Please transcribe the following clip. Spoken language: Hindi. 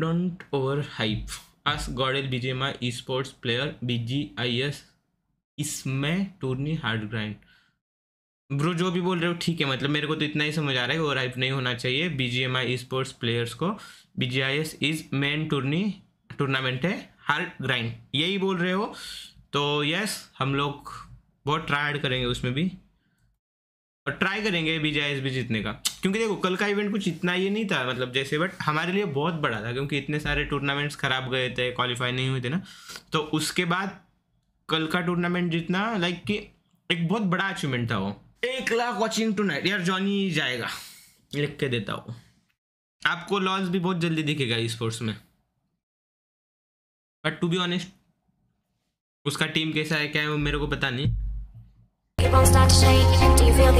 Don't overhype Don't overhype. Ask Godel Bijema esports I S इसमें टूर्नी हार्ड ग्राइंड ब्रो जो भी बोल रहे हो ठीक है मतलब मेरे को तो इतना ही समझ आ रहा है ओवर हाइप नहीं होना चाहिए B G M I sports players को B G I S is main tourney tournament है हार्ड ग्राइंड यही बोल रहे हो तो यस हम लोग बहुत ट्राई करेंगे उसमें भी और ट्राई करेंगे एस भी जीतने का क्योंकि देखो कल का इवेंट कुछ इतना ये नहीं था मतलब जैसे बट हमारे लिए बहुत बड़ा था क्योंकि इतने सारे टूर्नामेंट्स खराब गए थे क्वालिफाई नहीं हुए थे ना तो उसके बाद कल का टूर्नामेंट जीतना लाइक कि एक बहुत बड़ा अचीवमेंट था वो एक लाख वॉचिंग टू नाइट यार जॉनी जाएगा लिख के देता हूँ आपको लॉस भी बहुत जल्दी दिखेगा ई स्पोर्ट्स में बट टू बी ऑनेस्ट उसका टीम कैसा है क्या है वो मेरे को पता नहीं